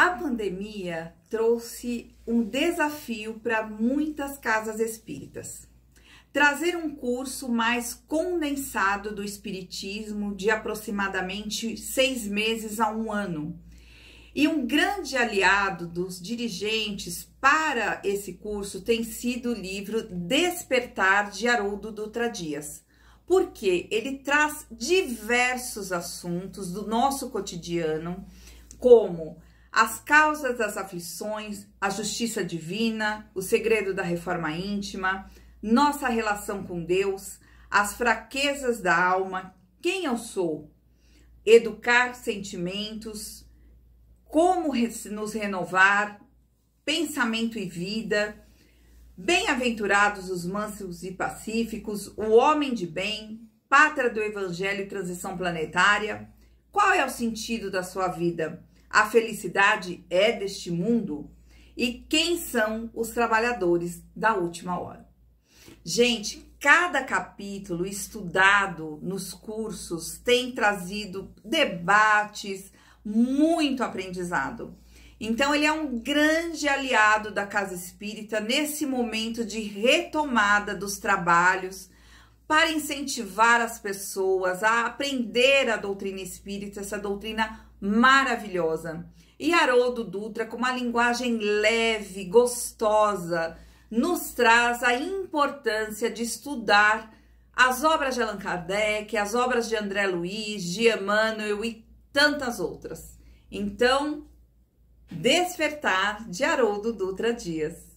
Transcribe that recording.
A pandemia trouxe um desafio para muitas casas espíritas. Trazer um curso mais condensado do Espiritismo de aproximadamente seis meses a um ano. E um grande aliado dos dirigentes para esse curso tem sido o livro Despertar de Haroldo Dutra Dias porque ele traz diversos assuntos do nosso cotidiano, como as causas das aflições, a justiça divina, o segredo da reforma íntima, nossa relação com Deus, as fraquezas da alma, quem eu sou, educar sentimentos, como nos renovar, pensamento e vida. Bem-aventurados os mansos e pacíficos, o homem de bem, pátria do evangelho e transição planetária. Qual é o sentido da sua vida? a felicidade é deste mundo? E quem são os trabalhadores da última hora? Gente, cada capítulo estudado nos cursos tem trazido debates, muito aprendizado. Então, ele é um grande aliado da casa espírita nesse momento de retomada dos trabalhos para incentivar as pessoas a aprender a doutrina espírita, essa doutrina maravilhosa. E Haroldo Dutra, com uma linguagem leve, gostosa, nos traz a importância de estudar as obras de Allan Kardec, as obras de André Luiz, de Emmanuel e tantas outras. Então, Despertar de Haroldo Dutra Dias.